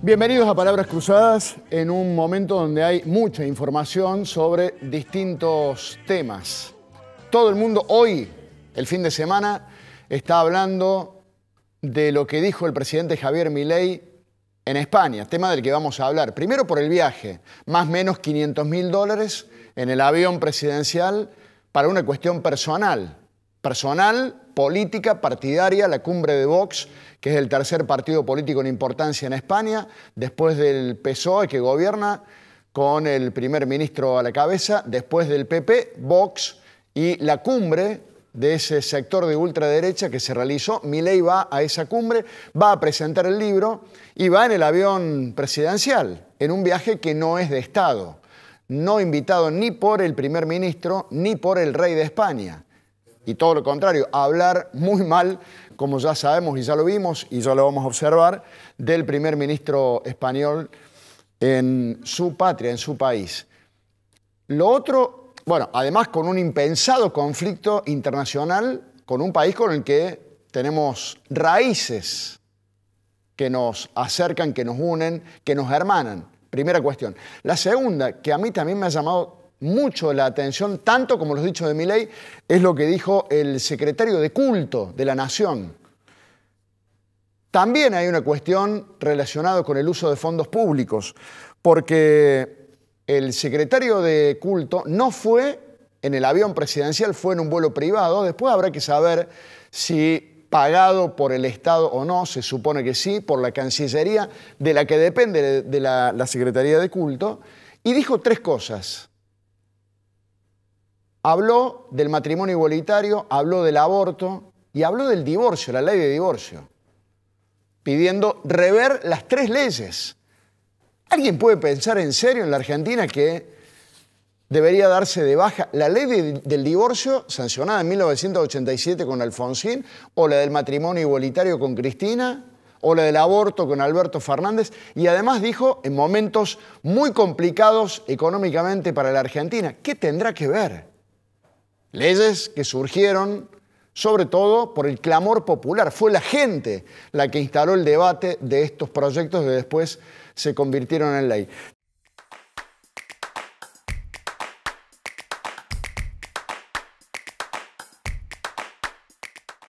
Bienvenidos a Palabras Cruzadas en un momento donde hay mucha información sobre distintos temas. Todo el mundo hoy, el fin de semana, está hablando de lo que dijo el presidente Javier Milei en España, tema del que vamos a hablar. Primero por el viaje, más o menos 500 mil dólares en el avión presidencial para una cuestión personal personal, política, partidaria, la cumbre de Vox, que es el tercer partido político en importancia en España, después del PSOE que gobierna con el primer ministro a la cabeza, después del PP, Vox y la cumbre de ese sector de ultraderecha que se realizó. Milei va a esa cumbre, va a presentar el libro y va en el avión presidencial, en un viaje que no es de Estado, no invitado ni por el primer ministro ni por el rey de España y todo lo contrario, hablar muy mal, como ya sabemos y ya lo vimos y ya lo vamos a observar, del primer ministro español en su patria, en su país. Lo otro, bueno, además con un impensado conflicto internacional con un país con el que tenemos raíces que nos acercan, que nos unen, que nos hermanan. Primera cuestión. La segunda, que a mí también me ha llamado mucho la atención, tanto como los dichos de ley es lo que dijo el secretario de culto de la Nación. También hay una cuestión relacionada con el uso de fondos públicos, porque el secretario de culto no fue en el avión presidencial, fue en un vuelo privado, después habrá que saber si pagado por el Estado o no, se supone que sí, por la Cancillería, de la que depende de la Secretaría de Culto, y dijo tres cosas Habló del matrimonio igualitario, habló del aborto y habló del divorcio, la ley de divorcio, pidiendo rever las tres leyes. ¿Alguien puede pensar en serio en la Argentina que debería darse de baja la ley del divorcio sancionada en 1987 con Alfonsín o la del matrimonio igualitario con Cristina? o la del aborto con Alberto Fernández, y además dijo en momentos muy complicados económicamente para la Argentina. ¿Qué tendrá que ver? Leyes que surgieron sobre todo por el clamor popular. Fue la gente la que instaló el debate de estos proyectos que después se convirtieron en ley.